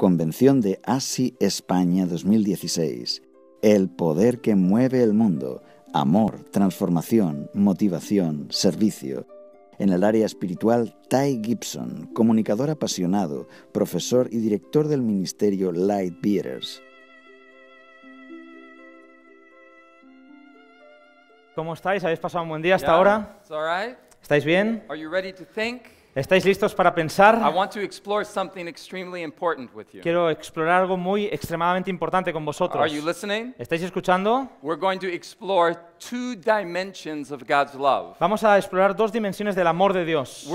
Convención de ASI España 2016. El poder que mueve el mundo. Amor, transformación, motivación, servicio. En el área espiritual, Ty Gibson, comunicador apasionado, profesor y director del ministerio Light Beaters. ¿Cómo estáis? ¿Habéis pasado un buen día hasta ahora? ¿Estáis bien? Are you ready to ¿Estáis listos para pensar? Quiero explorar algo muy extremadamente importante con vosotros. ¿Estáis escuchando? Vamos a explorar dos dimensiones del amor de Dios.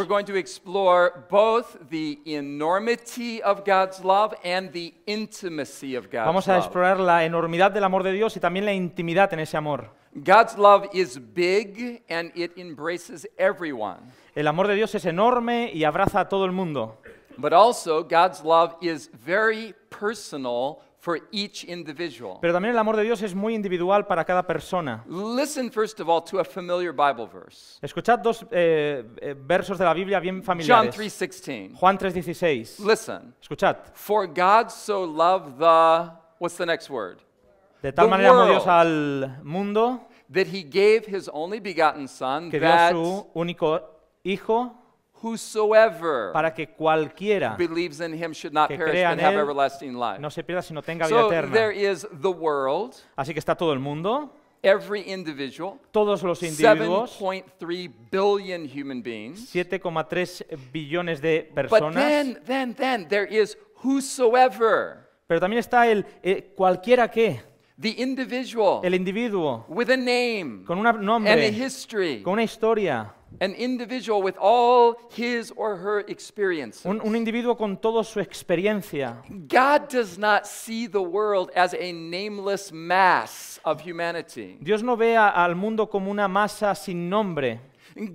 Vamos a explorar la enormidad del amor de Dios y también la intimidad en ese amor. God's love is big and it embraces everyone. El amor de Dios es enorme y abraza a todo el mundo. But also God's love is very personal for each individual. Pero también el amor de Dios es muy individual para cada persona. Listen first of all to a familiar Bible verse. Escuchad dos eh, eh versos de la Biblia bien John 3:16. Juan 3:16. Listen. Escuchad. For God so loved the what's the next word? De tal manera amó Dios al mundo que dio a su único hijo para que cualquiera que crea en él no se pierda sino tenga vida eterna. Así que está todo el mundo, todos los individuos, 7.3 billones de personas, pero también está el eh, cualquiera que. The individual. El individuo. With a name. Con un nombre. And a history. Con una historia. An individual with all his or her experiences. Un, un, individuo con toda su experiencia. God does not see the world as a nameless mass of humanity. Dios no ve al mundo como una masa sin nombre.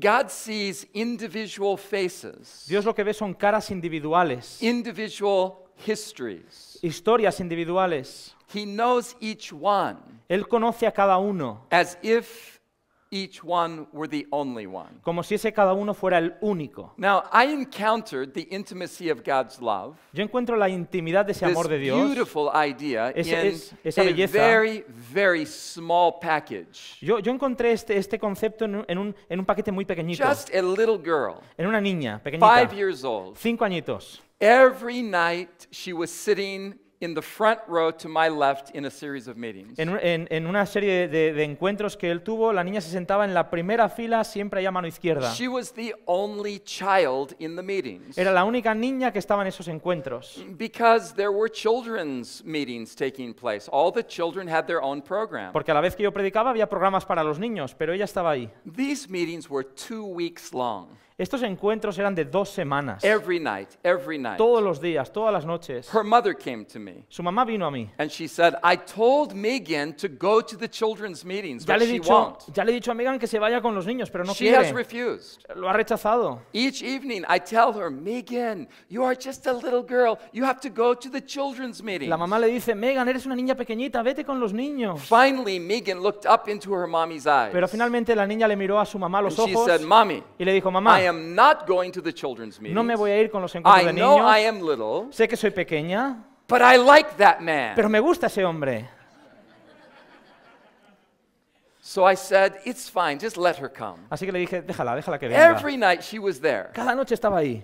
God sees individual faces. Dios lo que ve son caras individuales. Individual histories. Historias individuales. He knows each one. Él conoce a cada uno. As if each one were the only one. Como si ese cada uno fuera el único. Now I encountered the intimacy of God's love. Yo encuentro la intimidad de ese amor de Dios. beautiful idea in es, esa belleza. a very very small package. Yo, yo encontré este, este concepto en un, en un, en un paquete muy pequeñito. Just a little girl. En una niña pequeñita. Five years old. Cinco añitos. Every night she was sitting in the front row to my left in a series of meetings. En, en, en una serie de, de, encuentros que él tuvo, la niña se sentaba en la primera fila, siempre allá a mano izquierda. She was the only child in the meetings. Era la única niña que estaba en esos encuentros. Because there were children's meetings taking place. All the children had their own program. Porque a la vez que yo predicaba había programas para los niños, pero ella estaba ahí. These meetings were two weeks long. Estos encuentros eran de dos semanas. Every night, every night. Todos los días, todas las noches. Her mother came to me. Su mamá vino a mí. And she said, I told Megan to go to the children's meetings, ya but le she dicho, won't. Ya le he dicho a Megan que se vaya con los niños, pero no she quiere. Has refused. Lo ha rechazado. Each evening I tell her, Megan, you are just a little girl. You have to go to the children's meetings. La mamá le dice, Megan, eres una niña pequeñita, vete con los niños. Finally, Megan looked up into her mommy's eyes. Pero finalmente la niña le miró a su mamá a los And ojos. She said, Mommy, y le dijo, mamá. I am not going to the children's meetings. No me voy a ir con los encuentros I de know niños. I am little, sé que soy pequeña, but I like that man. pero me gusta ese hombre. So I said, it's fine, just let her come. Así que le dije, déjala, déjala que venga. Every night she was there. Cada noche estaba ahí.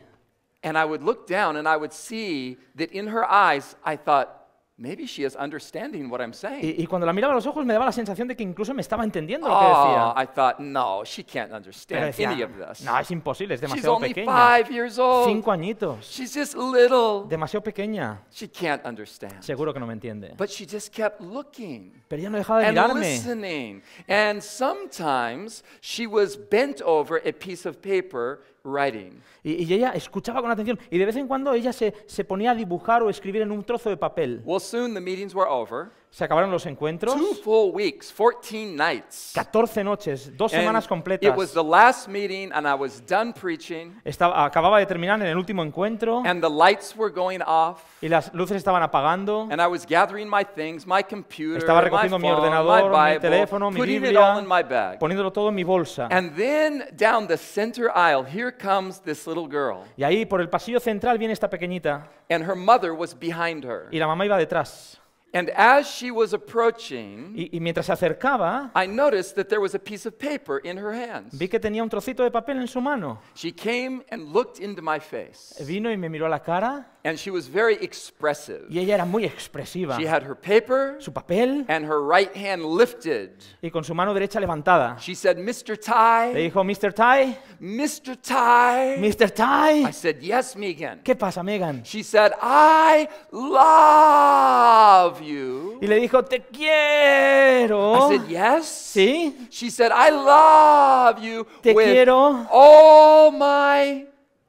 And I would look down and I would see that in her eyes I thought, Maybe she is understanding what I'm saying. Y, y, cuando la miraba a los ojos me daba la sensación de que incluso me estaba entendiendo lo que oh, decía. Oh, I thought, no, she can't understand decía, any of this. No, es imposible, es demasiado She's only pequeña. Five years old. Cinco añitos. She's just little. Demasiado pequeña. She can't understand. Seguro que no me entiende. But she just kept looking. Pero ella no dejaba de mirarme. Listening. And sometimes she was bent over a piece of paper Writing. Y, y, ella escuchaba con atención y de vez en cuando ella se, se ponía a dibujar o escribir en un trozo de papel. Well, soon the meetings were over. Se acabaron los encuentros. Two full weeks, 14 nights. 14 noches, dos and semanas completas. It was the last meeting and I was done preaching. Estaba, acababa de terminar en el último encuentro. And the lights were going off. Y las luces estaban apagando. And I was gathering my things, my computer, Estaba recogiendo my phone, ordenador, my Bible, mi teléfono, mi putting Biblia, it all in my bag. poniéndolo todo en mi bolsa. And then down the center aisle, here comes this little girl. Y ahí por el pasillo central viene esta pequeñita. And her mother was behind her. Y la mamá iba detrás. And as she was approaching, y, y, mientras se acercaba, I noticed that there was a piece of paper in her hands. Vi que tenía un trocito de papel en su mano. She came and looked into my face. Vino y me miró a la cara. And she was very expressive. Y ella era muy expresiva. She had her paper, su papel and her right hand lifted. y con su mano derecha levantada. She said, Mr. Ty, Le dijo, Mr. Ty, Mr. Ty, Mr. Ty. I said, yes, Megan. ¿Qué pasa, Megan? She said, I love you. Y le dijo, te quiero. I said, yes. Sí. She said, I love you. Te with quiero. All my.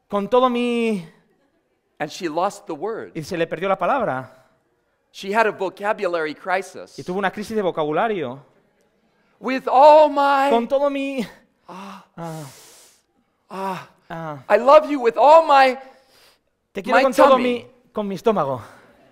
Con todo mi and she lost the words. Y se le perdió la palabra. She had a vocabulary crisis. Y tuvo una crisis de vocabulario. With all my Con todo mi ah, ah, ah, ah. I love you with all my Te quiero my con tummy. todo mi con mi estómago.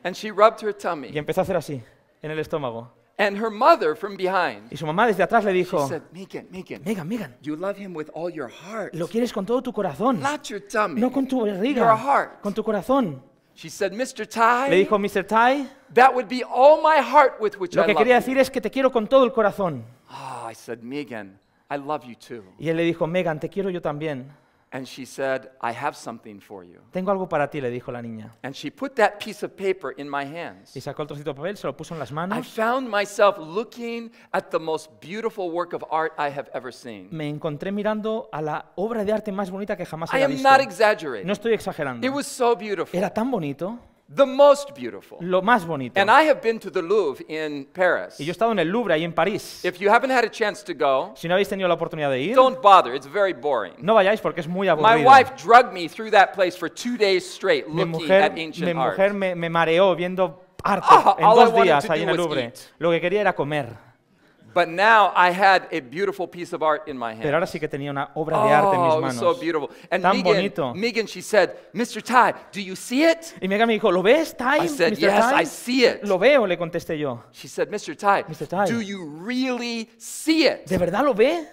And she rubbed her tummy. Y empezó a hacer así en el estómago. And her mother from behind. Y su mamá desde atrás le dijo, said, Megan, Megan, Megan, you love him with all your heart. Lo quieres con todo tu corazón. Not your tummy. No con tu barriga. Your heart. Con tu corazón. She said, Mr. Ty, le dijo, Mr. Ty, that would be all my heart with which lo que quería decir you. es que te quiero con todo el corazón. Ah, I said, Megan, I love you too. Y él le dijo, Megan, te quiero yo también. And she said, I have something for you. Tengo algo para ti, le dijo la niña. And she put that piece of paper in my hands. Y sacó el trocito de papel, se lo puso en las manos. I found myself looking at the most beautiful work of art I have ever seen. Me encontré mirando a la obra de arte más bonita que jamás I am visto. not exaggerating. No estoy exagerando. It was so beautiful. Era tan bonito. The most beautiful. Lo más bonito. And I have been to the Louvre in Paris. Y yo he estado en el Louvre ahí en París. If you haven't had a chance to go, si no habéis tenido la oportunidad de ir, don't bother. It's very boring. No vayáis porque es muy aburrido. My wife drugged me through that place for two days straight, mi looking mujer, at ancient art. mi mujer art. me, me mareó viendo arte oh, en dos días ahí en el Louvre. Lo que quería era comer. But now I had a beautiful piece of art in my hand. Pero ahora sí que tenía una obra de arte en mis oh, manos. Oh, so beautiful. And Tan Megan, bonito. Megan, she said, Mr. Ty, do you see it? Y Megan me dijo, ¿lo ves, Ty? I said, Mr. yes, Ty? I see it. Lo veo, le contesté yo. She said, Mr. Ty, Mr. Ty, do you really see it? ¿De verdad lo ve?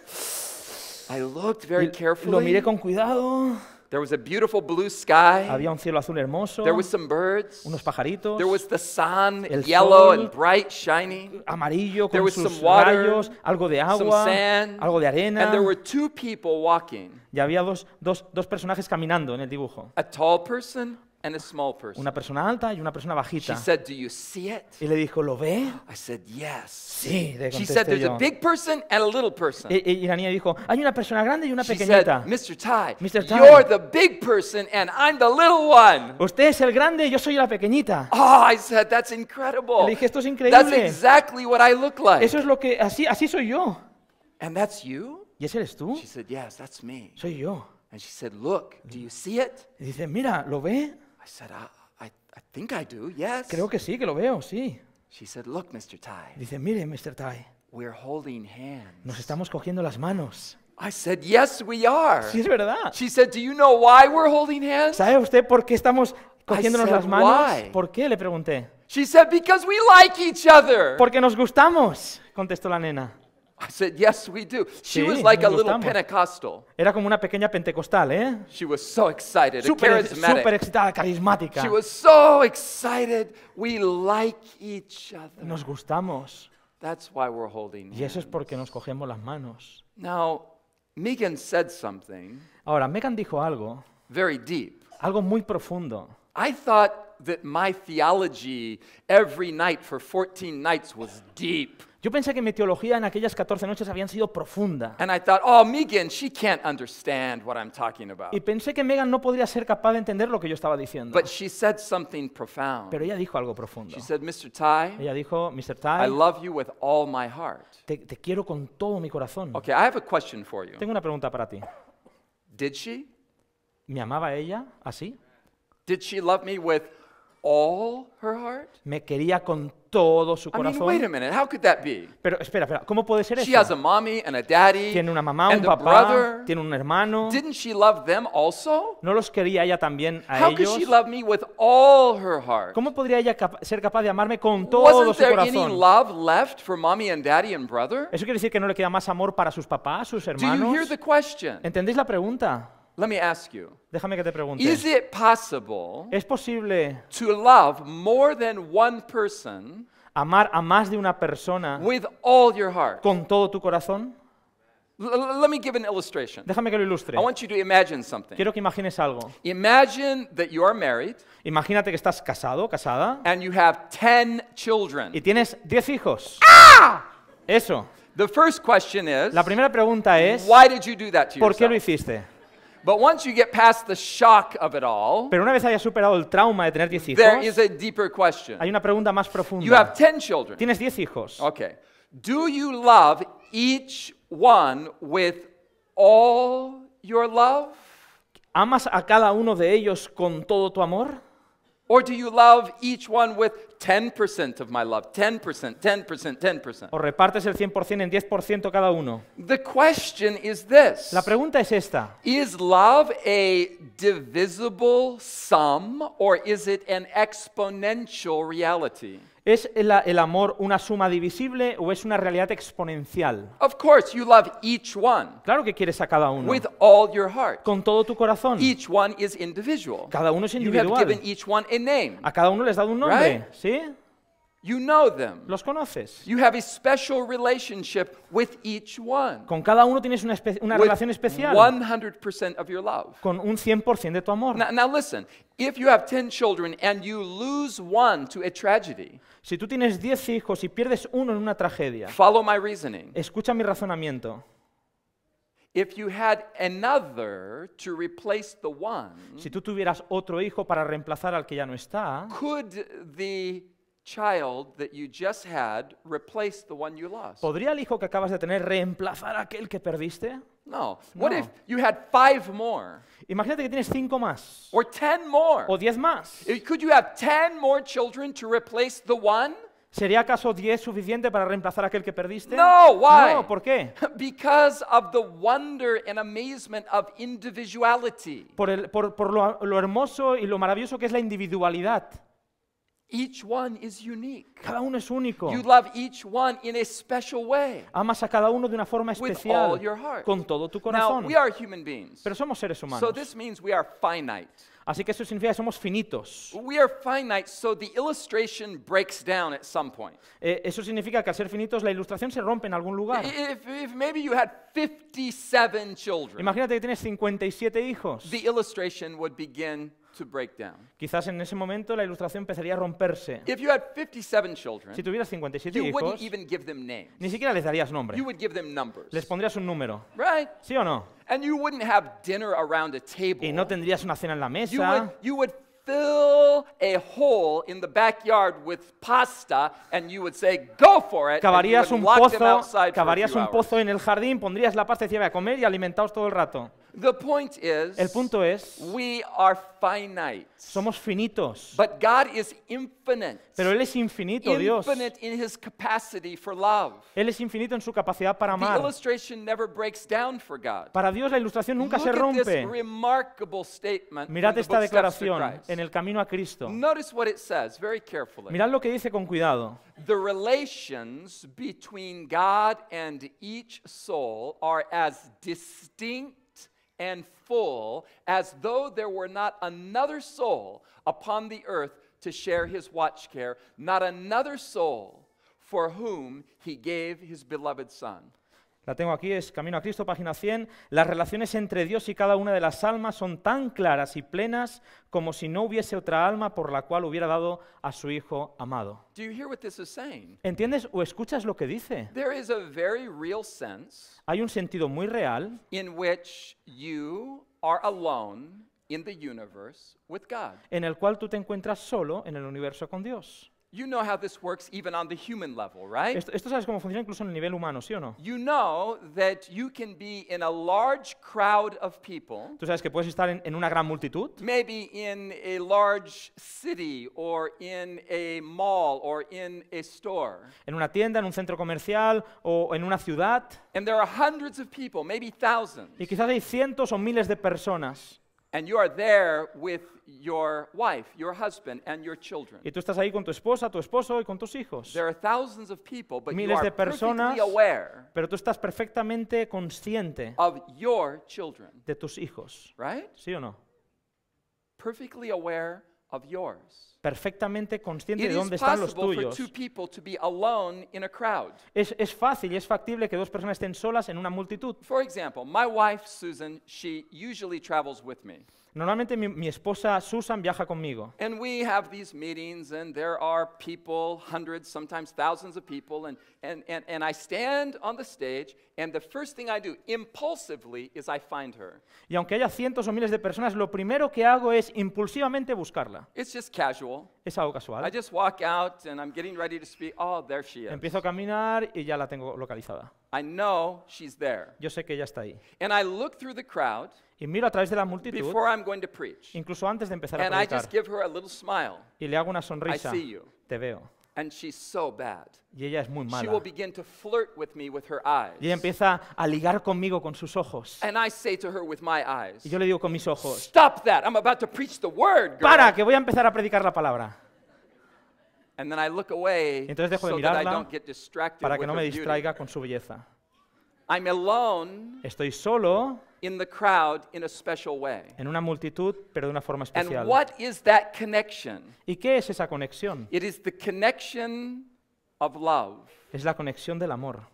I looked very carefully. Lo miré con cuidado. There was a beautiful blue sky. Había un cielo azul hermoso. There was some birds. Unos pajaritos. There was the sun, el yellow sol, and bright, shiny. Amarillo con there was sus some water, rayos, algo de agua, some sand, algo de arena. And there were two people walking. Y había dos, dos, dos personajes caminando en el dibujo. A tall person and a small person. una persona alta y una persona She said, Do you see it? Y le dijo, ¿lo ve? I said, Yes. Sí, le She said, There's yo. a big person and a little person. Y, y- y la niña dijo, hay una persona grande y una She said, pequeñita. Mr. Ty, Mr. Ty. you're the big person and I'm the little one. Usted es el grande y yo soy la pequeñita. Oh, I said, That's incredible. Le dije, esto es That's exactly what I look like. Eso es lo que, así, así soy yo. And that's you? ¿Y ese eres tú? She said, Yes, that's me. Soy yo. And she said, Look, do you see it? Y dice, mira, ¿lo ve? I said, I, I, I think I do, yes. Creo que sí, que lo veo, sí. She said, Look, Mr. Ty, Dice, mire, Mr. Ty, we're holding hands. nos estamos cogiendo las manos. I said, Yes, we are. Sí, es verdad. She said, Do you know why we're holding hands? ¿Sabe usted por qué estamos cogiéndonos said, las manos? "Why?" ¿Por qué? Le pregunté. She said, Because we like each other. Porque nos gustamos, contestó la nena. I said, yes, we do. She was like a little Pentecostal. Era como una pequeña pentecostal, ¿eh? She was so excited, super, charismatic. super excitada, carismática. She was so excited. We like each other. Nos gustamos. That's why we're holding hands. Y eso es porque nos cogemos las manos. Now, Megan said something. Ahora, Megan dijo algo. Very deep. Algo muy profundo. I thought that my theology every night for 14 nights was deep. Yo pensé que mi teología en aquellas 14 noches habían sido profunda. And I thought, oh, Megan, she can't understand what I'm talking about. Y pensé que Megan no podría ser capaz de entender lo que yo estaba diciendo. But she said something profound. Pero ella dijo algo profundo. She said, Mr. Ty, ella dijo, Mr. Ty, I love you with all my heart. Te, te quiero con todo mi corazón. Okay, I have a question for you. Tengo una pregunta para ti. Did she? ¿Me amaba ella así? Did she love me with Me quería con todo su corazón. Pero espera, espera, ¿cómo puede ser eso? Tiene una mamá, un papá, tiene un hermano. ¿No los quería ella también a ellos? ¿Cómo podría ella ser capaz de amarme con todo su corazón? ¿Eso quiere decir que no le queda más amor para sus papás, sus hermanos? ¿Entendéis la pregunta? Let me ask you. Déjame que te pregunte. Is it possible ¿Es posible to love more than one person amar a más de una persona with all your heart? con todo tu corazón? let me give an illustration. Déjame que lo ilustre. I want you to imagine something. Quiero que imagines algo. Imagine that you are married. Imagínate que estás casado, casada. And you have 10 children. Y tienes 10 hijos. ¡Ah! Eso. The first question is, La primera pregunta es why did you do that to ¿Por qué lo hiciste? But once you get past the shock of it all, Pero una vez hayas superado el trauma de tener 10 hijos, there is a deeper question. hay una pregunta más profunda. You have 10 children. Tienes 10 hijos. Okay. Do you love each one with all your love? ¿Amas a cada uno de ellos con todo tu amor? Or do you love each one with 10% of my love? 10%, 10%, 10%. percent Or repartes el 100% en 10% cada uno? The question is this. La pregunta es esta. Is love a divisible sum or is it an exponential reality? ¿Es el, amor una suma divisible o es una realidad exponencial? Claro que quieres a cada uno. Con todo tu corazón. Each one Cada uno es individual. a cada uno les has dado un nombre, ¿sí? You know them. Los conoces. You have a special relationship with each one. Con cada uno tienes una, espe una with relación especial. 100% of your love. Con un 100% de tu amor. Now, now listen, if you have 10 children and you lose one to a tragedy. Si tú tienes 10 hijos y pierdes uno en una tragedia. Follow my reasoning. Escucha mi razonamiento. If you had another to replace the one. Si tú tuvieras otro hijo para reemplazar al que ya no está. Could the child that you just had replace the one you lost? ¿Podría el hijo que acabas de tener reemplazar aquel que perdiste? No. What No. if you had five more Imagínate que tienes cinco más or ten more? o diez más. Eh, could you have ten more children to replace the one? ¿Sería acaso diez suficiente para reemplazar aquel que perdiste? No, why? No, ¿por qué? Because of the wonder and amazement of individuality. Por, el- por- por lo, lo hermoso y lo maravilloso que es la individualidad. Each one is unique. Cada uno es único. You love each one in a special way. Amas a cada uno de una forma especial. With all your heart. Con todo tu corazón. Now, we are human beings. Pero somos seres humanos. So this means we are finite. Así que eso significa que somos finitos. We are finite, so the illustration breaks down at some point. Eh, eso significa que al ser finitos la ilustración se rompe en algún lugar. If, if maybe you had 57 children, Imagínate que tienes 57 hijos. The illustration would begin to break down. Quizás en ese momento la ilustración empezaría a romperse. If you had 57 children, si tuvieras 57 you hijos, wouldn't even give them names. ni siquiera les darías nombre. You would give them numbers. Les pondrías un número. Right? ¿Sí o no? And you wouldn't have dinner around a table. Y no tendrías una cena en la mesa. You would, you would fill a hole in the backyard with pasta and you would say go for it cavarías un pozo cavarías un pozo en el jardín pondrías la pasta y decías a comer y alimentaos todo el rato The point is, El punto es, we are finite. somos finitos, But God is infinite. pero Él es infinito, Dios. Infinite in his capacity for love. Él es infinito en su capacidad para amar. The illustration never breaks down for God. Para Dios la ilustración nunca Look se at this rompe. remarkable statement Mirad esta book declaración en el camino a Cristo. Notice what it says very carefully. Mirad lo que dice con cuidado. The relations between God and each soul are as distinct and full, as though there were not another soul upon the earth to share his watch care, not another soul for whom he gave his beloved son. la tengo aquí, es Camino a Cristo, página 100. Las relaciones entre Dios y cada una de las almas son tan claras y plenas como si no hubiese otra alma por la cual hubiera dado a su Hijo amado. ¿Entiendes o escuchas lo que dice? Hay un sentido muy real en el cual tú te encuentras solo en el universo con Dios. You know how this works even on the human level, right? Esto, esto, sabes cómo funciona incluso en el nivel humano, ¿sí o no? You know that you can be in a large crowd of people. Tú sabes que puedes estar en, en una gran multitud. Maybe in a large city or in a mall or in a store. En una tienda, en un centro comercial o en una ciudad. And there are hundreds of people, maybe thousands. Y quizás hay cientos o miles de personas. And you are there with your wife, your husband and your children. Y tú estás ahí con tu esposa, tu esposo y con tus hijos. There are thousands of people, but Miles you are personas, perfectly aware pero tú estás perfectamente consciente of your children. de tus hijos. Right? ¿Sí o no? Perfectly aware of yours. perfectamente consciente de dónde están los tuyos. Es, es, fácil y es factible que dos personas estén solas en una multitud. Normalmente mi, mi, esposa Susan viaja conmigo. Y aunque haya cientos o miles de personas, lo primero que hago es impulsivamente buscarla. Es algo casual. Empiezo a caminar y ya la tengo localizada. Yo sé que ella está ahí. Y miro a través de la multitud. Incluso antes de empezar a predicar. Y le hago una sonrisa. Te veo. And she's so bad. Y ella es muy mala. She will begin to flirt with me with her eyes. Y ella empieza a ligar conmigo con sus ojos. And I say to her with my eyes. Y yo le digo con mis ojos. Stop that. I'm about to preach the word, girl. Para, que voy a empezar a predicar la palabra. And then I look away entonces dejo de so mirarla I don't get distracted para que no me distraiga beauty. con su belleza. I'm alone Estoy solo in the crowd in a special way. en una multitud, pero de una forma And especial. what is that connection? ¿Y qué es esa conexión? It is the connection of love. Es la conexión del amor.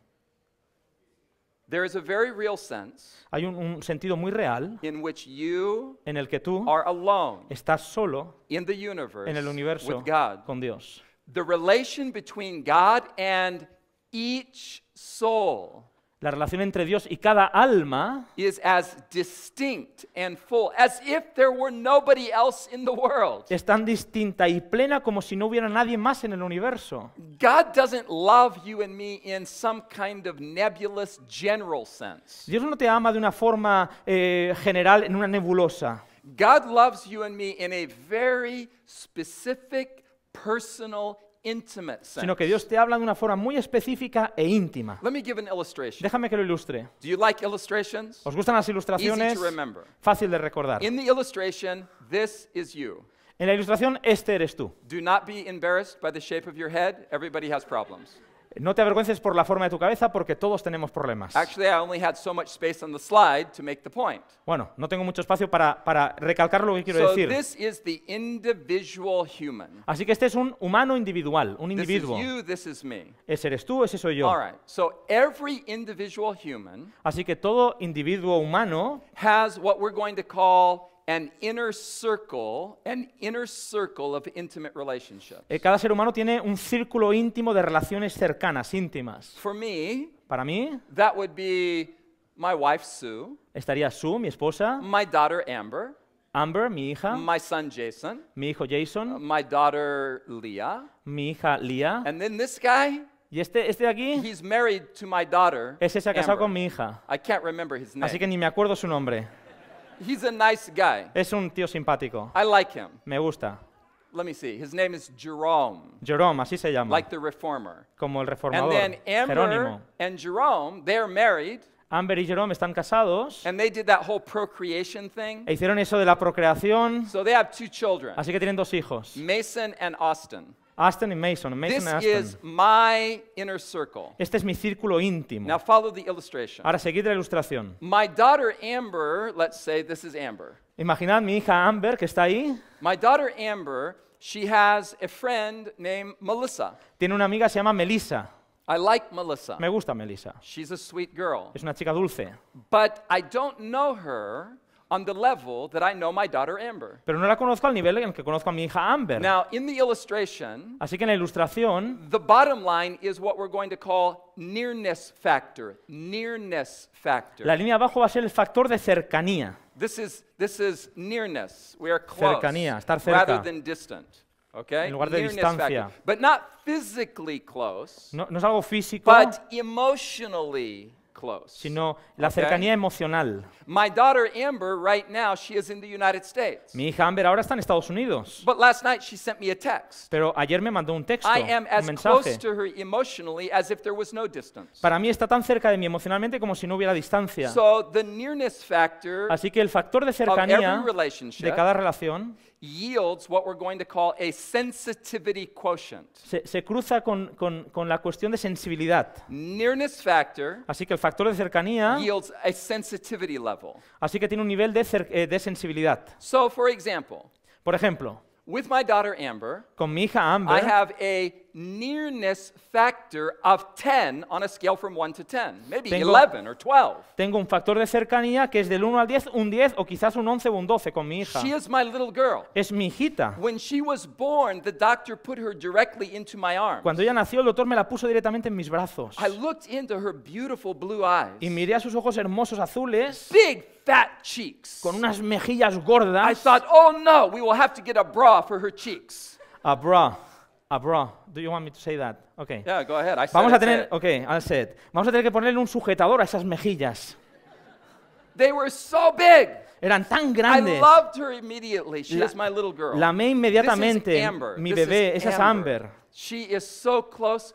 There is a very real sense Hay un, un sentido muy real in which you en el que tú are alone estás solo in the universe en el universo with God. con Dios. The relation between God and each soul la relación entre Dios y cada alma is as distinct and full as if there were nobody else in the world. es tan distinta y plena como si no hubiera nadie más en el universo. God doesn't love you and me in some kind of nebulous general sense. Dios no te ama de una forma eh, general, en una nebulosa. God loves you and me in a very specific personal intimate sino que Dios te habla de una forma muy específica e íntima. Déjame que lo ilustre. ¿Os gustan las ilustraciones? Fácil de recordar. In the illustration, this is you. En la ilustración, este eres tú. Do not be embarrassed by the shape of your head. Everybody has problems. No te avergüences por la forma de tu cabeza porque todos tenemos problemas. Bueno, no tengo mucho espacio para, recalcar lo que quiero decir. Así que este es un humano individual, un individuo. Ese eres tú, ese soy yo. Así que todo individuo humano has what we're going to call an inner circle, an inner circle of intimate relationships. Eh, cada ser humano tiene un círculo íntimo de relaciones cercanas, íntimas. For me, para mí, that would be my wife Sue. Estaría Sue, mi esposa. My daughter Amber. Amber, mi hija. My son Jason. Mi hijo Jason. Uh, my daughter Leah. Mi hija Leah. And then this guy. Y este, este de aquí He's married to my daughter, ese se ha casado Amber. con mi hija. I can't remember his name. Así que ni me acuerdo su nombre. He's a nice guy. Es un tío simpático. I like him. Me gusta. Let me see. His name is Jerome. Jerome, así se llama. Like the reformer. Como el reformador. And then Amber Jerónimo. and Jerome, they're married. Amber y Jerome están casados. And they did that whole procreation thing. E hicieron eso de la procreación. So they have two children. Así que tienen dos hijos. Mason and Austin. Aston y Mason. Mason This y Aston. is my inner circle. Este es mi círculo íntimo. Now follow the illustration. Ahora seguid la ilustración. My daughter Amber, let's say this is Amber. Imaginad mi hija Amber que está ahí. My daughter Amber, she has a friend named Melissa. Tiene una amiga que se llama Melissa. I like Melissa. Me gusta Melissa. She's a sweet girl. Es una chica dulce. But I don't know her on the level that I know my daughter Amber. Pero no la conozco al nivel en el que conozco a mi hija Amber. Now, in the illustration, Así que en la ilustración, the bottom line is what we're going to call nearness factor. Nearness factor. la línea abajo va a ser el factor de cercanía. This is this is nearness. We are close Cercanía, estar cerca. rather than distant. Okay? En lugar de Nearness distancia. factor. But not physically close, No, no es algo físico, but emotionally Sino la cercanía emocional. Mi hija Amber ahora está en Estados Unidos. Pero ayer me mandó un texto, un mensaje. Para mí está tan cerca de mí emocionalmente como si no hubiera distancia. Así que el factor de cercanía de cada relación yields what we're going to call a sensitivity quotient. Se, se cruza con, con, con, la cuestión de sensibilidad. Nearness factor Así que el factor de cercanía yields a sensitivity level. Así que tiene un nivel de, eh, de sensibilidad. So, for example, Por ejemplo, with my daughter Amber, con mi hija Amber, I have a nearness factor of 10 on a scale from 1 to 10, maybe tengo, 11 or 12. Tengo un factor de cercanía que es del 1 al 10, un 10 o quizás un 11 o un 12 con mi hija. She is my little girl. Es mi hijita. When she was born, the doctor put her directly into my arms. Cuando ella nació, el doctor me la puso directamente en mis brazos. I looked into her beautiful blue eyes. Y miré a sus ojos hermosos azules. Big fat cheeks. Con unas mejillas gordas. I thought, oh no, we will have to get a bra for her cheeks. A bra. A bra. Do you want me to say that? Okay. Yeah, go ahead. I said Vamos a tener, okay, I'll say it. Vamos a tener que ponerle un sujetador a esas mejillas. They were so big. Eran tan grandes. I loved her immediately. She la, is my little girl. La amé inmediatamente. This is Amber. Mi This is esa es Amber. She is is so so close,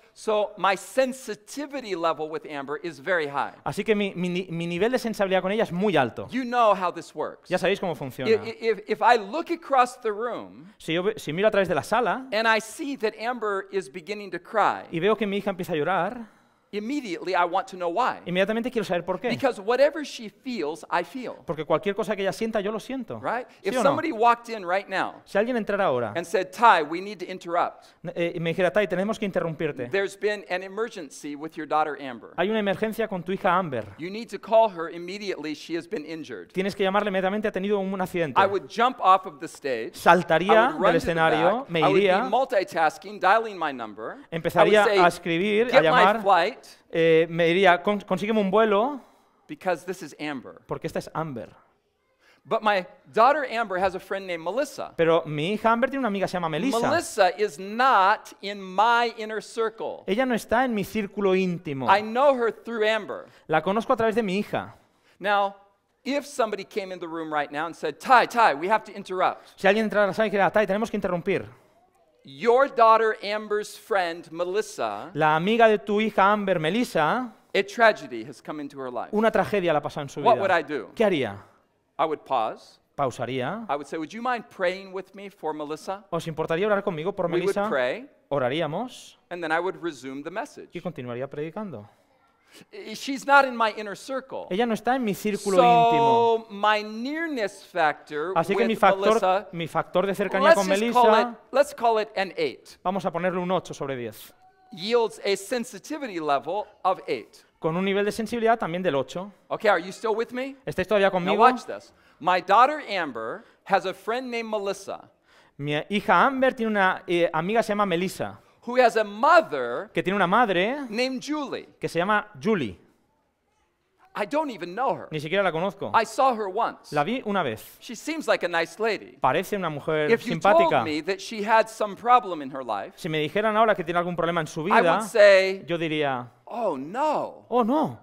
my sensitivity level with Amber very high. Así que mi, mi, mi, nivel de sensibilidad con ella es muy alto. You know how this works. Ya sabéis cómo funciona. If, if, if I look across the room, si, yo, si miro a través de la sala and I see that Amber is beginning to cry, y veo que mi hija empieza a llorar, Immediately I want to know why. Inmediatamente quiero saber por qué. Because whatever she feels, I feel. Porque cualquier cosa que ella sienta, yo lo siento. Right? ¿Sí If no? somebody walked in right now. Si alguien entrara ahora. And said, "Ty, we need to interrupt." Eh, me dijera, "Ty, tenemos que interrumpirte." There's been an emergency with your daughter Amber. Hay una emergencia con tu hija Amber. You need to call her immediately. She has been injured. Tienes que llamarle inmediatamente, ha tenido un accidente. I would jump off of the stage. Saltaría del escenario, me iría. I would be multitasking, dialing my number. Empezaría I would say, a escribir, Get a llamar. My flight, eh, me diría, consígueme un vuelo because this is Amber. porque esta es Amber. But my daughter Amber has a friend named Melissa. Pero mi hija Amber tiene una amiga que se llama Melissa. Melissa is not in my inner circle. Ella no está en mi círculo íntimo. I know her through Amber. La conozco a través de mi hija. Now, if somebody came in the room right now and said, "Ty, Ty, we have to interrupt." Si alguien entrara a la sala y dijera, "Ty, tenemos que interrumpir." la amiga de tu hija Amber, Melissa, una tragedia la pasado en su vida. ¿Qué haría? Pausaría. ¿Os importaría orar conmigo por Melissa? Oraríamos y continuaría predicando. She's not in my inner circle. Ella no está en mi círculo so, íntimo. My nearness factor Así que mi factor, mi factor de cercanía con Melissa, vamos a ponerle un 8 sobre 10. Yields a sensitivity level of Con un nivel de sensibilidad también del 8. Okay, are you still with me? ¿Estáis todavía conmigo? My daughter Amber has a friend named Melissa. Mi hija Amber tiene una eh, amiga que se llama Melissa who has a mother que tiene una madre named Julie. que se llama Julie. I don't even know her. Ni siquiera la conozco. I saw her once. La vi una vez. She seems like a nice lady. Parece una mujer If simpática. You told me that she had some problem in her life, si me dijeran ahora que tiene algún problema en su vida, I would say, yo diría, oh no. Oh no.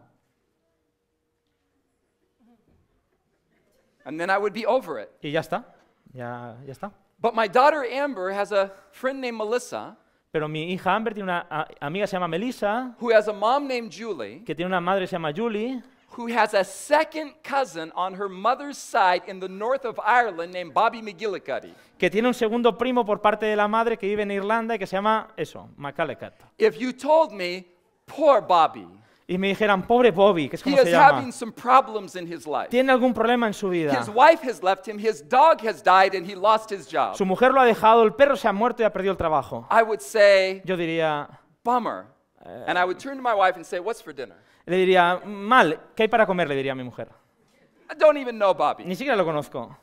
And then I would be over it. Y ya está. Ya, ya está. But my daughter Amber has a friend named Melissa. Pero mi hija Amber tiene una amiga se llama Melissa, que tiene una madre se llama Julie, que tiene un segundo primo por parte de la madre que vive en Irlanda y que se llama eso, Si If you told me, poor Bobby, y me dijeran, pobre Bobby, que es como se llama, tiene algún problema en su vida. Su mujer lo ha dejado, el perro se ha muerto y ha perdido el trabajo. Yo diría, bummer. Eh, le diría, mal, ¿qué hay para comer? Le diría a mi mujer. Ni siquiera lo conozco.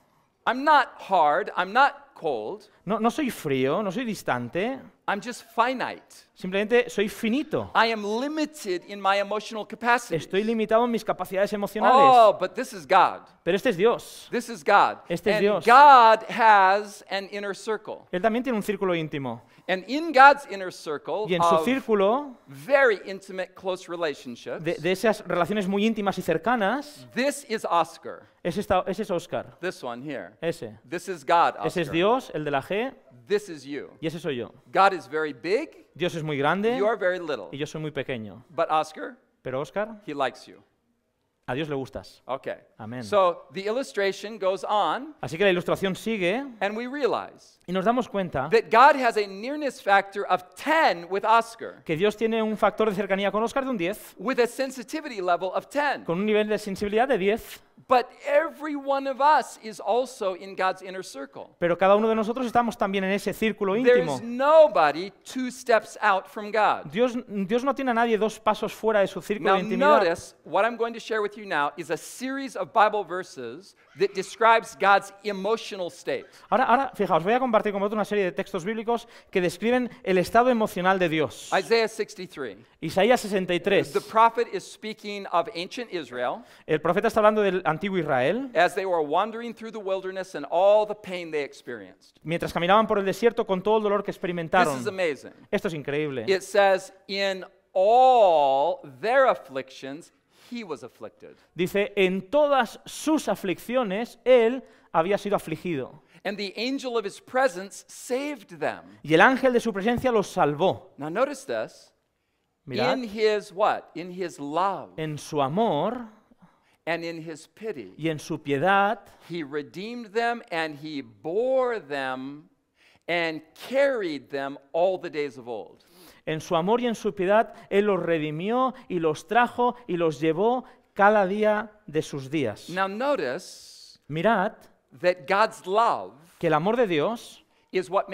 I'm not hard, I'm not cold. No, no soy frío, no soy distante. I'm just finite. Simplemente soy finito. I am limited in my emotional capacity. Estoy limitado en mis capacidades emocionales. Oh, but this is God. Pero este es Dios. This is God. Este es Dios. God has an inner circle. Él también tiene un círculo íntimo. And in God's inner circle y en su of círculo very intimate, close relationships, de, de, esas relaciones muy íntimas y cercanas, this is Oscar. Es esta, ese es Oscar. This one here. Ese. This is God, Oscar. Ese es Dios, el de la G. haré. This is you. Y ese soy yo. God is very big. Dios es muy grande. You are very little. Y yo soy muy pequeño. But Oscar, Pero Oscar, he likes you. a Dios le gustas. Okay. Amén. So the illustration goes on. Así que la ilustración sigue. And we realize y nos damos cuenta that God has a nearness factor of 10 with Oscar. Que Dios tiene un factor de cercanía con Oscar de un 10. With a sensitivity level of 10. Con un nivel de sensibilidad de 10. But every one of us is also in God's inner circle. Pero cada uno de nosotros estamos también en ese círculo íntimo. There is nobody two steps out from God. Dios, Dios no tiene a nadie dos pasos fuera de su círculo now, de intimidad. Notice what I'm going to share with you now is a series of Ahora, fijaos, voy a compartir con vosotros una serie de textos bíblicos que describen el estado emocional de Dios. 63. Isaías 63. El profeta está hablando del antiguo Israel. Mientras caminaban por el desierto con todo el dolor que experimentaron. Esto es increíble. It says in all their afflictions he was afflicted. Dice, en todas sus aflicciones él había sido afligido. And the angel of his presence saved them. Y el ángel de su presencia los salvó. Now notice this. Mirad, in his what? In his love. En su amor. And in his pity. Y en su piedad. He redeemed them and he bore them and carried them all the days of old. En su amor y en su piedad, Él los redimió y los trajo y los llevó cada día de sus días. Mirad que el amor de Dios Es el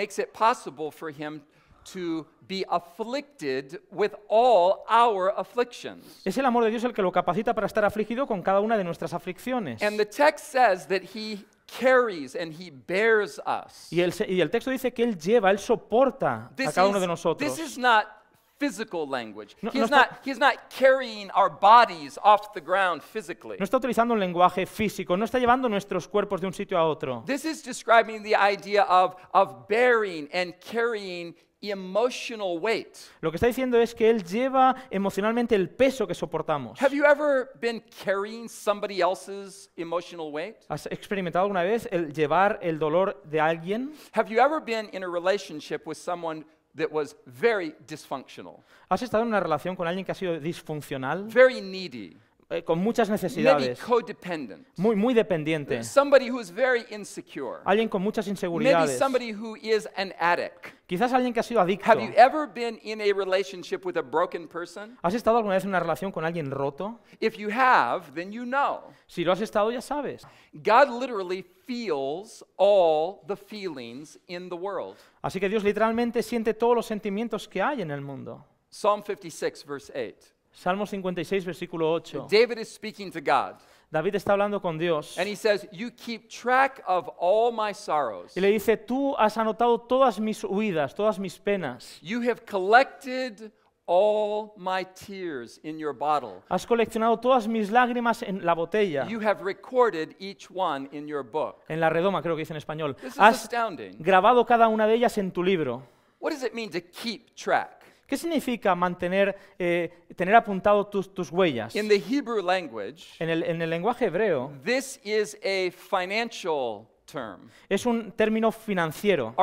amor de Dios el que lo capacita para estar afligido con cada una de nuestras aflicciones. And the text says that he and bears Y el, y el texto dice que Él lleva, Él soporta a cada uno de nosotros. physical language. No, he's, no not, he's not carrying our bodies off the ground physically. No está utilizando un lenguaje físico, no está llevando nuestros cuerpos de un sitio a otro. This is describing the idea of, of bearing and carrying emotional weight. Lo que está diciendo es que él lleva emocionalmente el peso que soportamos. Have you ever been carrying somebody else's emotional weight? ¿Has experimentado alguna vez el llevar el dolor de alguien? Have you ever been in a relationship with someone that was very dysfunctional. Has estado en una relación con alguien que ha sido disfuncional. Very needy. Eh, con muchas necesidades, muy, muy dependiente, alguien con muchas inseguridades, quizás alguien que ha sido adicto. ¿Has estado alguna vez en una relación con alguien roto? Si lo has estado ya sabes. Así que Dios literalmente siente todos los sentimientos que hay en el mundo. Psalm 56, verse 8. Salmo 56, versículo 8. David is speaking to God. David está hablando con Dios. And he says, "You keep track of all my sorrows." Y le dice, "Tú has anotado todas mis huidas, todas mis penas." You have collected all my tears in your bottle. Has coleccionado todas mis lágrimas en la botella. You have recorded each one in your book. En la redoma, creo que dice en español. This is astounding. grabado cada una de ellas en tu libro. What does it mean to keep track? ¿Qué significa mantener, eh, tener apuntado tus, tus huellas? language, en, el, lenguaje hebreo, this financial Es un término financiero.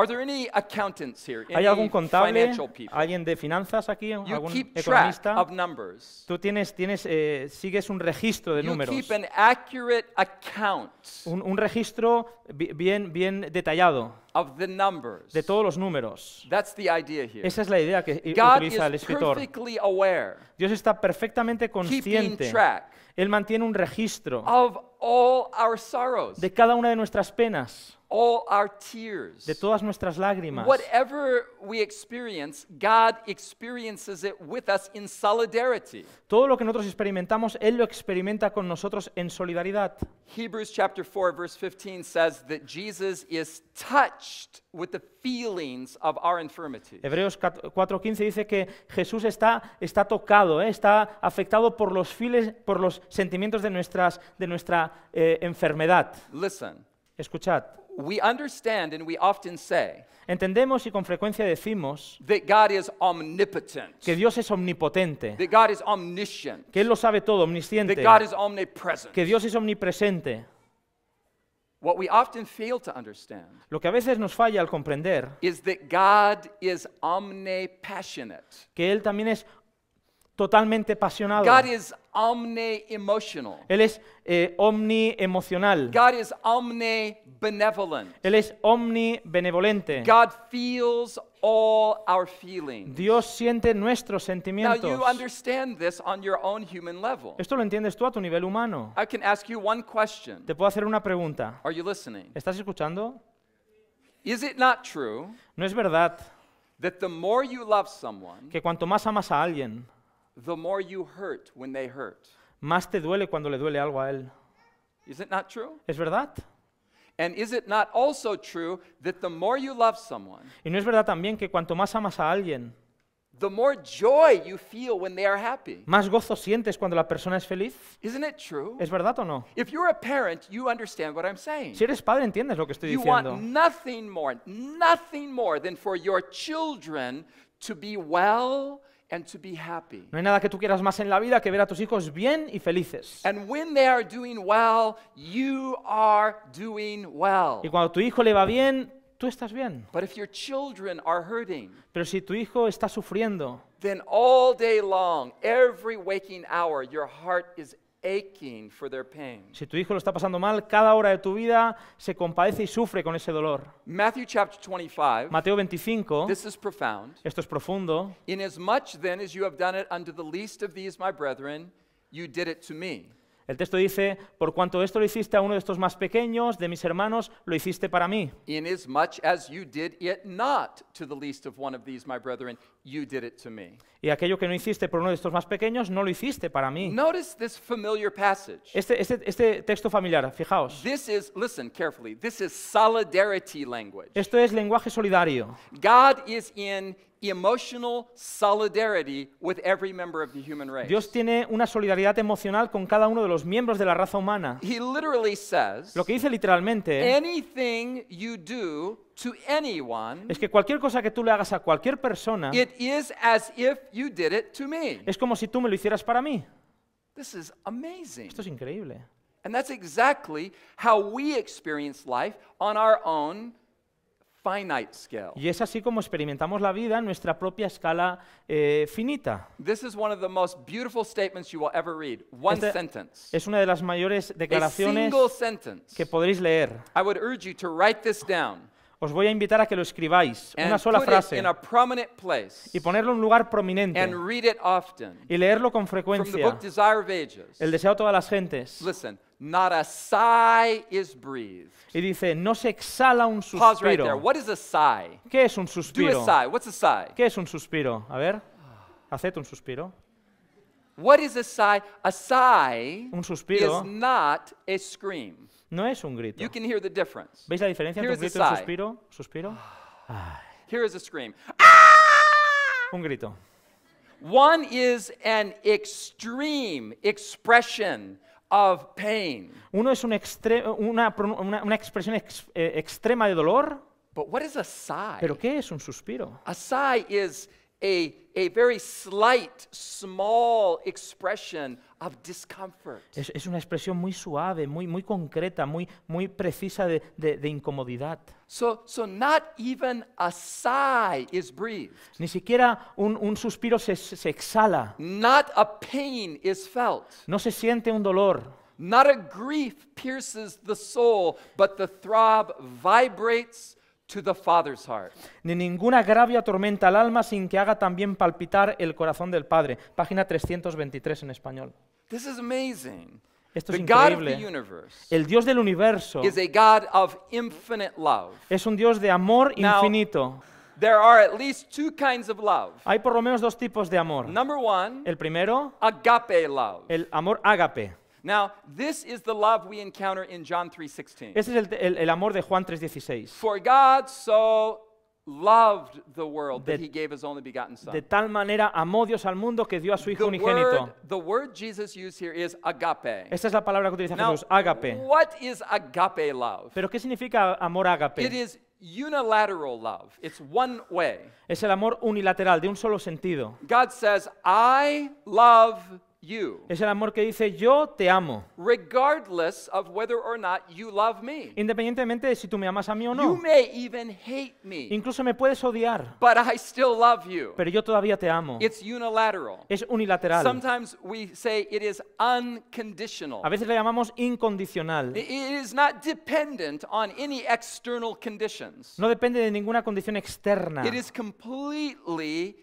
¿Hay algún contable? ¿Alguien de finanzas aquí? ¿Algún economista? Tú tienes, tienes, eh, sigues un registro de números. Un, un registro bien, bien detallado de todos los números. Esa es la idea que utiliza el escritor. Dios está perfectamente consciente. Él mantiene un registro de cada una de nuestras penas all our tears. De todas nuestras lágrimas. Whatever we experience, God experiences it with us in solidarity. Todo lo que nosotros experimentamos, él lo experimenta con nosotros en solidaridad. Hebrews chapter 4 verse 15 says that Jesus is touched with the feelings of our infirmity. Hebreos 4:15 dice que Jesús está está tocado, eh, está afectado por los files, por los sentimientos de nuestras de nuestra eh, enfermedad. Listen. Escuchad. We understand and we often say Entendemos y con frecuencia decimos that God is omnipotent, que Dios es omnipotente, that God is omniscient, que Él lo sabe todo, omnisciente, that God is omnipresent. que Dios es omnipresente. What we often fail to understand lo que a veces nos falla al comprender is that God is omnipassionate. que Él también es totalmente apasionado. Él es eh, omni-emocional. Él es omni-benevolente. Dios siente nuestros sentimientos. Esto lo entiendes tú a tu nivel humano. Te puedo hacer una pregunta. ¿Estás escuchando? No es verdad. que cuanto más amas a alguien, the more you hurt when they hurt. Más te duele cuando le duele algo a él. Is it not true? ¿Es verdad? And is it not also true that the more you love someone, ¿Y no es verdad también que cuanto más amas a alguien, the more joy you feel when they are happy? más gozo sientes cuando la persona es feliz? Isn't it true? ¿Es verdad o no? If you're a parent, you understand what I'm saying. Si eres padre, entiendes lo que estoy You diciendo. want nothing more, nothing more than for your children to be well, and to be happy. No hay nada que tú quieras más en la vida que ver a tus hijos bien y felices. And when they are are doing doing well, well. you Y cuando tu hijo le va bien, tú estás bien. But if your children are hurting, Pero si tu hijo está sufriendo, then all day long, every waking hour, your heart is aching for their pain. Si tu hijo lo está pasando mal, cada hora de tu vida se compadece y sufre con ese dolor. Matthew chapter 25. Mateo 25. This is profound. Esto es profundo. Inasmuch then as you have done it unto the least of these my brethren, you did it to me. El texto dice, por cuanto esto lo hiciste a uno de estos más pequeños, de mis hermanos, lo hiciste para mí. Y aquello que no hiciste por uno de estos más pequeños, no lo hiciste para mí. Este, este, este, texto familiar, fijaos. Esto es lenguaje solidario. God is in emotional solidarity Dios tiene una solidaridad emocional con cada uno de los miembros de la raza humana. He literally Lo que dice literalmente ¿eh? es que cualquier cosa que tú le hagas a cualquier persona es como si tú me lo hicieras para mí. This is amazing. Esto es increíble. And that's exactly how we experience life on our own y es así como experimentamos la vida en nuestra propia escala eh, finita. This is one of the most beautiful statements you will ever read. One este sentence. Es una de las mayores declaraciones que podréis leer. I would urge you to write this down. Os voy a invitar a que lo escribáis, una sola frase, y ponerlo en un lugar prominente, often. y leerlo con frecuencia. El deseo de todas las gentes. Listen, Not a sigh is breathed. Y dice, no se exhala un suspiro. Pause right there. What is a sigh? ¿Qué es un suspiro? Do a sigh. What's a sigh? ¿Qué es un suspiro? A ver, haced un suspiro. What is a sigh? A sigh un suspiro is not a scream. No es un grito. You can hear the difference. ¿Veis la diferencia entre un grito y un suspiro? Suspiro. Here is a scream. Ah! Un grito. One is an extreme expression of pain. Uno es un una, una, una, expresión ex eh, extrema de dolor. But what is a sigh? Pero ¿qué es un suspiro? A sigh is a, a very slight, small expression of discomfort. Es, es, una expresión muy suave, muy, muy concreta, muy, muy precisa de, de, de incomodidad. So, so not even a sigh is breathed. Ni siquiera un, un suspiro se, se exhala. Not a pain is felt. No se siente un dolor. Not a grief pierces the soul, but the throb vibrates Ni ninguna gravia atormenta al alma sin que haga también palpitar el corazón del Padre. Página 323 en español. Esto es increíble. el Dios del universo es un Dios de amor infinito. Hay por lo menos dos tipos de amor. el primero, el amor ágape. Now, this is the love we encounter in John 3:16. Ese es el, el, el amor de Juan 3:16. For God so loved the world that he gave his only begotten son. De tal manera amó Dios al mundo que dio a su hijo unigénito. the word Jesus used here is agape. Esta es la palabra que utiliza Jesús, agape. What is agape love? Pero qué significa amor agape? It is unilateral love. It's one way. Es el amor unilateral de un solo sentido. God says, "I love Es el amor que dice yo te amo. Regardless you love Independientemente de si tú me amas a mí o no. Incluso me puedes odiar. still love you. Pero yo todavía te amo. Es unilateral. A veces le llamamos incondicional. external conditions. No depende de ninguna condición externa. It is completely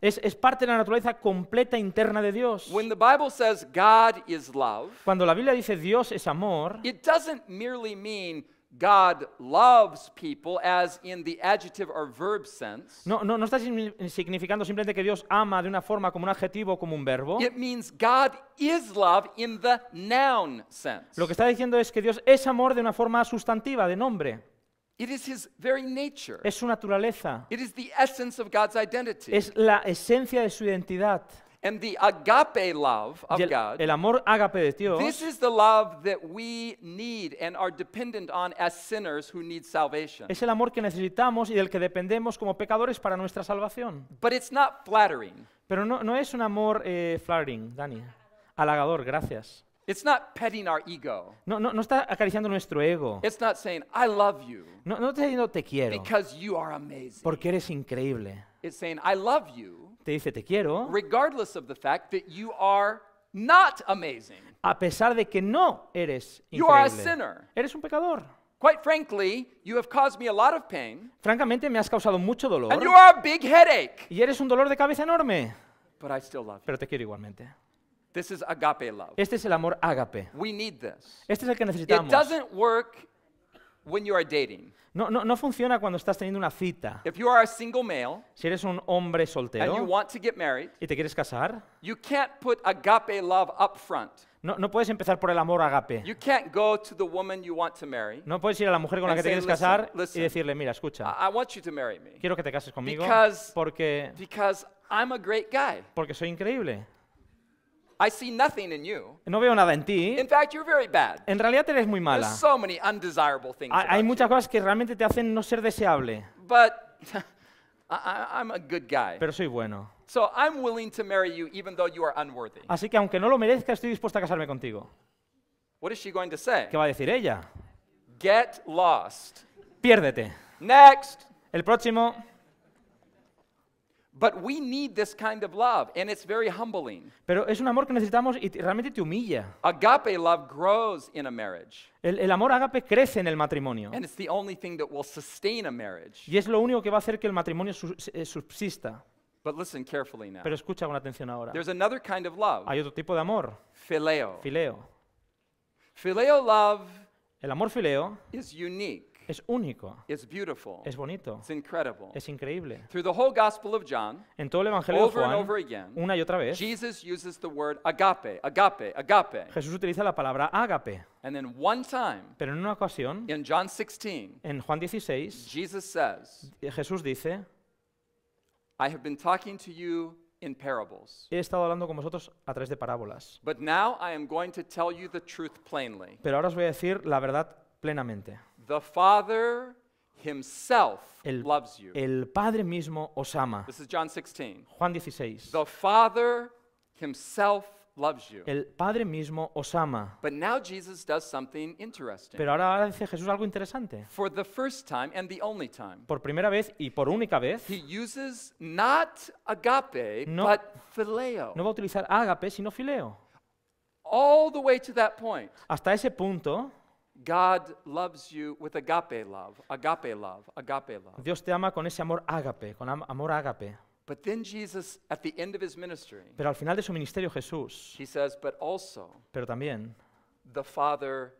es, parte de la naturaleza completa interna de Dios. When the Bible says God is love, Cuando la Biblia dice Dios es amor, it doesn't merely mean God loves people as in the adjective or verb sense. No, no, no está significando simplemente que Dios ama de una forma como un adjetivo o como un verbo. It means God is love in the noun sense. Lo que está diciendo es que Dios es amor de una forma sustantiva, de nombre. It is his very nature. Es su naturaleza. It is the essence of God's identity. Es la esencia de su identidad. And the agape love of el, God. El amor agape de Dios. This is the love that we need and are dependent on as sinners who need salvation. Es el amor que necesitamos y del que dependemos como pecadores para nuestra salvación. But it's not flattering. Pero no, no es un amor eh, flattering, Dani. Halagador, gracias. It's not petting our ego. No, no, no está acariciando nuestro ego. It's not saying I love you. No, no está diciendo te quiero. Because you are amazing. Porque eres increíble. It's saying I love you. Te dice te quiero. Regardless of the fact that you are not amazing. A pesar de que no eres increíble. You are a sinner. Eres un pecador. Quite frankly, you have caused me a lot of pain. Francamente me has causado mucho dolor. And you are a big headache. Y eres un dolor de cabeza enorme. But I still love you. Pero te quiero igualmente. Este es el amor ágape. Este es el que necesitamos. No, no, no funciona cuando estás teniendo una cita. single male, si eres un hombre soltero y te quieres casar, love up No, no puedes empezar por el amor agape. the no puedes ir a la mujer con la que te quieres casar y decirle, mira, escucha, quiero que te cases conmigo porque, I'm a great guy. porque soy increíble. No veo nada en ti. En realidad eres muy mala. Hay muchas cosas que realmente te hacen no ser deseable. Pero soy bueno. Así que aunque no lo merezca, estoy dispuesto a casarme contigo. ¿Qué va a decir ella? Get lost. Piérdete. Next. El próximo. But we need this kind of love, and it's very humbling. Pero es un amor que necesitamos y realmente te humilla. Agape love grows in a marriage. El, el amor agape crece en el matrimonio. And it's the only thing that will sustain a marriage. Y es lo único que va a hacer que el matrimonio eh, subsista. But listen carefully now. Pero escucha con atención ahora. There's another kind of love. Hay otro tipo de amor. Phileo. Phileo. Phileo love. El amor phileo. Is unique. Es único. Es bonito. Es increíble. en todo el Evangelio de Juan, una y otra vez, Jesús utiliza la palabra ágape. And one Pero en una ocasión, John 16, en Juan 16, eh, Jesús dice, I have been talking He estado hablando con vosotros a través de parábolas. Pero ahora os voy a decir la verdad plenamente. The Father himself el, loves you. el Padre mismo os ama. This is John 16. Juan 16. The Father himself loves you. El Padre mismo os ama. But now Jesus does something interesting. Pero ahora, dice Jesús algo interesante. For the first time and the only time. Por primera vez y por única vez. He uses not agape no, but phileo. No va a utilizar agape sino phileo. All the way to that point. Hasta ese punto. God loves you with agape love, agape love, agape love. Dios te ama con ese amor ágape, con am amor ágape. But then Jesus, at the end of his ministry, Pero al final de su ministerio Jesús, he says, but also, pero también, the Father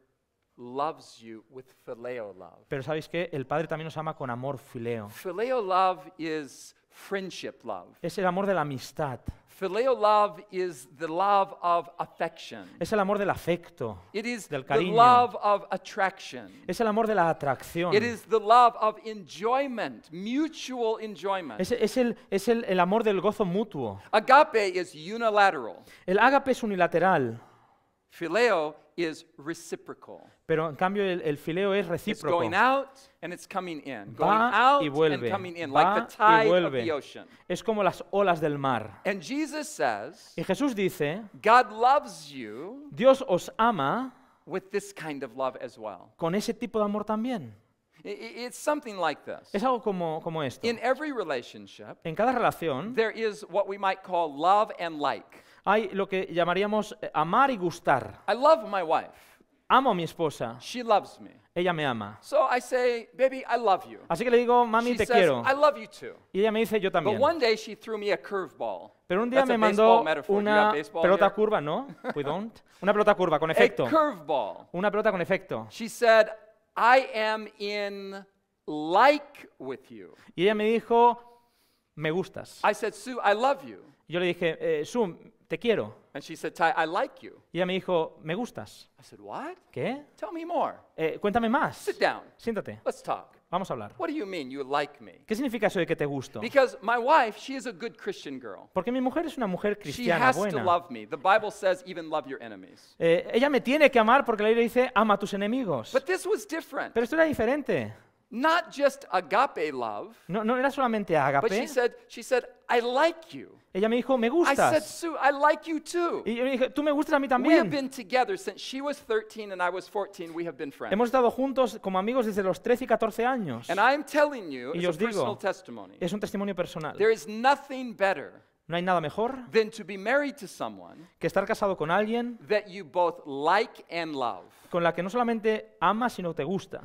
loves you with phileo love. Pero sabéis que el Padre también nos ama con amor fileo. Phileo love is friendship love. Es el amor de la amistad. Phileo love is the love of affection. Es el amor del afecto. It is del cariño. the love of attraction. Es el amor de la atracción. It is the love of enjoyment, mutual enjoyment. Es, es, el, es el, el amor del gozo mutuo. Agape is unilateral. El agape es unilateral. Phileo is reciprocal. Pero en cambio el, el fileo es It's going out and it's coming in. Going Va out y and vuelve. coming in, Va like the y tide of the vuelve. ocean. Es como las olas del mar. And Jesus says, Y Jesús dice, God loves you Dios os ama with this kind of love as well. con ese tipo de amor también. It's something like this. Es algo como, como esto. In every relationship, En cada relación there is what we might call love and like. hay lo que llamaríamos eh, amar y gustar. love my wife. Amo a mi esposa. loves me. Ella me ama. Así que le digo, mami, te quiero. Y ella me dice, yo también. Pero un día me mandó una pelota curva, ¿no? Una pelota curva con efecto. Una pelota con efecto. said, I am like with you. Y ella me dijo, me gustas. love you. Yo le dije, eh, Sue, te quiero. And she said, Ty, I like you. Y ella me dijo, me gustas. I said, What? ¿Qué? Tell me more. Eh, cuéntame más. Sit down. Siéntate. Let's talk. Vamos a hablar. What do you mean you like me? ¿Qué significa eso de que te gusto? Because my wife, she is a good Christian girl. Porque mi mujer es una mujer cristiana she has buena. to love me. The Bible says even love your enemies. Eh, ella me tiene que amar porque la Biblia dice ama a tus enemigos. But this was different. Pero esto era diferente. Not just agape love. No, no era solamente agape. But she said, she said, I like you. Ella me dijo, me gustas. I said, Sue, I like you too. Y yo dije, tú me gustas a mí también. We have been together since she was 13 and I was 14. We have been friends. Hemos estado juntos como amigos desde los 13 y 14 años. And I'm telling you, y it's a digo, personal testimony. Es un testimonio personal. There is nothing better. No hay nada mejor que estar casado con alguien con la que no solamente amas, sino te gusta.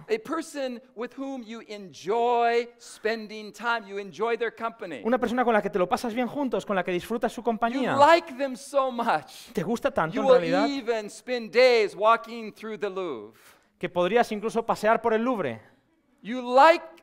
Una persona con la que te lo pasas bien juntos, con la que disfrutas su compañía. Te gusta tanto en realidad. Que podrías incluso pasear por el Louvre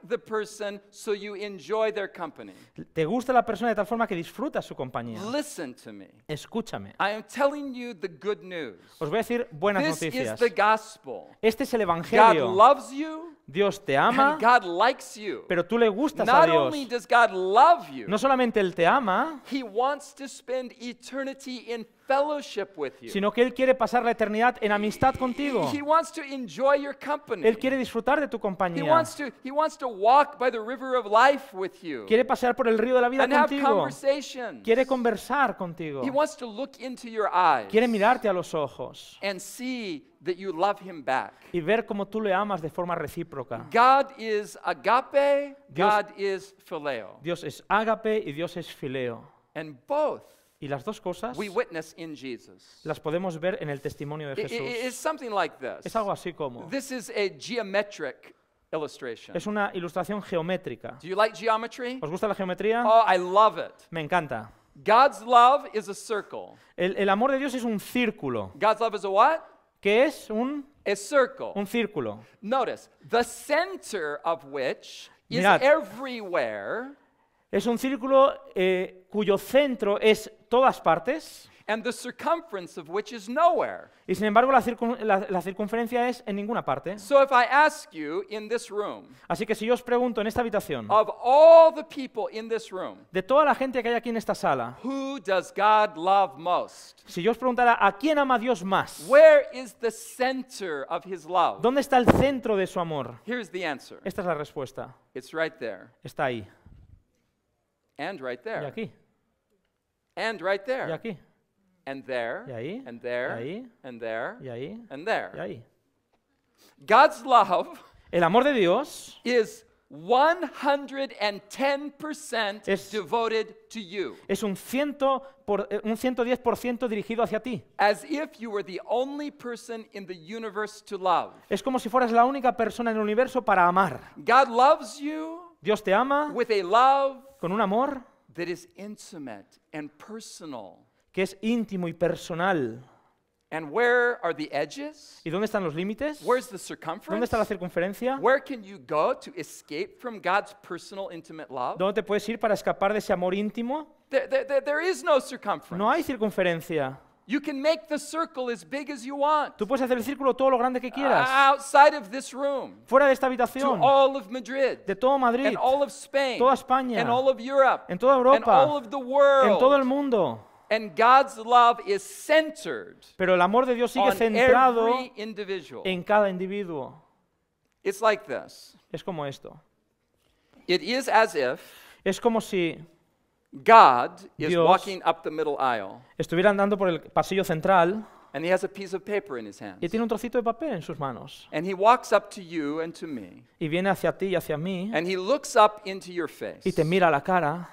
the person so you enjoy their company. Te gusta la persona de tal forma que disfrutas su compañía. Listen to me. Escúchame. I am telling you the good news. Os voy a decir buenas This noticias. Is the gospel. Este es el evangelio. God loves you. Dios te ama, and God likes you. pero tú le gustas Not a Dios. Only does God love you, no solamente Él te ama, he wants to spend eternity in fellowship with you. sino que Él quiere pasar la eternidad en amistad contigo. He wants to enjoy your company. Él quiere disfrutar de tu compañía. He wants to, he wants to Quiere pasear por el río de la vida contigo. Quiere conversar contigo. Quiere mirarte a los ojos. Y ver cómo tú le amas de forma recíproca. Dios, Dios es agape y Dios es fileo. Y las dos cosas las podemos ver en el testimonio de Jesús. Es algo así como. This is a geometric illustration. Es una ilustración geométrica. Do you like geometry? ¿Os gusta la geometría? Oh, I love it. Me encanta. God's love is a circle. El, el amor de Dios es un círculo. God's love is a what? Que es un a circle. Un círculo. Notice the center of which is Mirad. everywhere. Es un círculo eh, cuyo centro es todas partes and the circumference of which is nowhere. Y sin embargo, la, circun la, la, circunferencia es en ninguna parte. So if I ask you in this room, Así que si yo os pregunto en esta habitación, of all the people in this room, de toda la gente que hay aquí en esta sala, who does God love most? Si yo os preguntara a quién ama Dios más, where is the center of his love? ¿Dónde está el centro de su amor? Here's the answer. Esta es la respuesta. It's right there. Está ahí. And right there. Y aquí. And right there. Y aquí. and there, and there, and there, and there. God's love El amor de Dios is 110% es, devoted to you. Es un, ciento por, eh, un 110% dirigido hacia ti. As if you were the only person in the universe to love. Es como si fueras la única persona en el universo para amar. God loves you. Dios te ama. With a love con un amor that is intimate and personal. que es íntimo y personal. ¿Y dónde están los límites? ¿Dónde está la circunferencia? ¿Dónde te puedes ir para escapar de ese amor íntimo? no hay circunferencia. Tú puedes hacer el círculo todo lo grande que quieras. Fuera de esta habitación. De todo Madrid. And Toda España. En toda Europa. En todo el mundo. And God's love is centered Pero el amor de Dios sigue on centrado every individual. en cada individuo. It's like this. Es como esto. It is as if es como si God Dios is walking up the middle aisle. estuviera andando por el pasillo central And he has a piece of paper in his hands. y tiene un trocito de papel en sus manos. And he walks up to you and to me. Y viene hacia ti y hacia mí And he looks up into your face. y te mira a la cara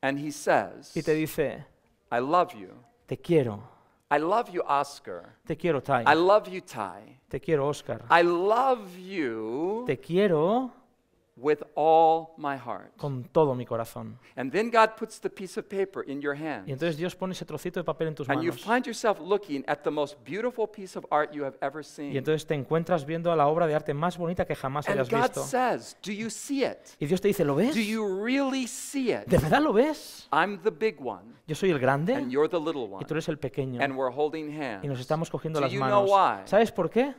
And he says, y te dice, I love you. Te quiero. I love you, Oscar. Te quiero, Ty. I love you, Ty. Te quiero, Oscar. I love you. Te quiero. with all my heart. Con todo mi corazón. And then God puts the piece of paper in your hand. Y entonces Dios pone ese trocito de papel en tus manos. And you find yourself looking at the most beautiful piece of art you have ever seen. Y entonces te encuentras viendo a la obra de arte más bonita que jamás hayas visto. and God visto. Says, Do you see it? Y Dios te dice, ¿lo ves? Do you really see it? ¿De verdad lo ves? I'm the big one. Yo soy el grande. And you're the little one. Y tú eres el pequeño. And we're holding hands. Y nos estamos cogiendo Do las you manos. Know why? ¿Sabes por qué?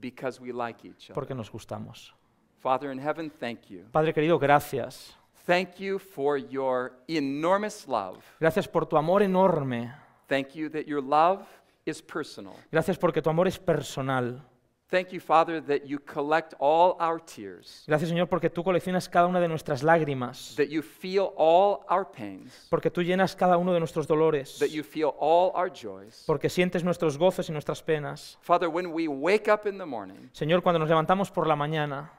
Because we like each other. Porque nos gustamos. Father in heaven, thank you. Padre querido, gracias. Thank you for your enormous love. Gracias por tu amor enorme. Thank you that your love is personal. Gracias porque tu amor es personal. Thank you, Father, that you collect all our tears. Gracias, Señor, porque tú coleccionas cada una de nuestras lágrimas. That you feel all our pains. Porque tú llenas cada uno de nuestros dolores. That you feel all our joys. Porque sientes nuestros gozos y nuestras penas. Father, when we wake up in the morning, Señor, cuando nos levantamos por la mañana,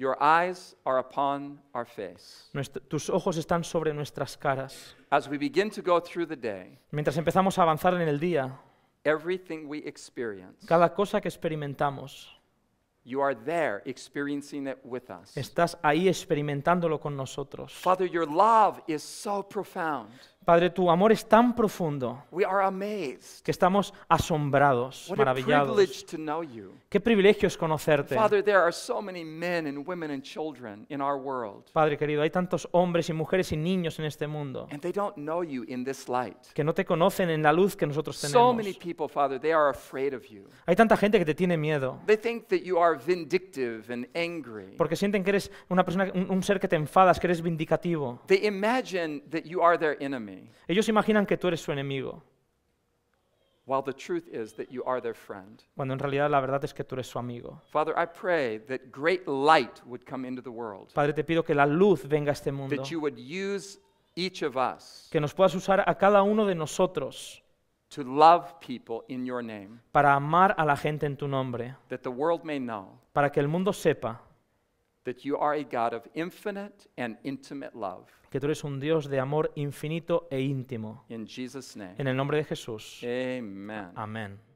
Your eyes are upon our face. Nuestro, tus ojos están sobre nuestras caras. As we begin to go through the day, Mientras empezamos a avanzar en el día, everything we experience, cada cosa que experimentamos, you are there experiencing it with us. estás ahí experimentándolo con nosotros. Father, your love is so profound. Padre, tu amor es tan profundo que estamos asombrados, maravillados. Qué privilegio es conocerte. Padre querido, hay tantos hombres y mujeres y niños en este mundo que no te conocen en la luz que nosotros tenemos. Hay tanta gente que te tiene miedo porque sienten que eres una persona, un, ser que te enfadas, que eres vindicativo. They que that you are ellos imaginan que tú eres su enemigo. Cuando en realidad la verdad es que tú eres su amigo. Padre, te pido que la luz venga a este mundo. Que nos puedas usar a cada uno de nosotros. Para amar a la gente en tu nombre. Para que el mundo sepa. Que tú eres un Dios de amor infinito e íntimo. En el nombre de Jesús. Amén.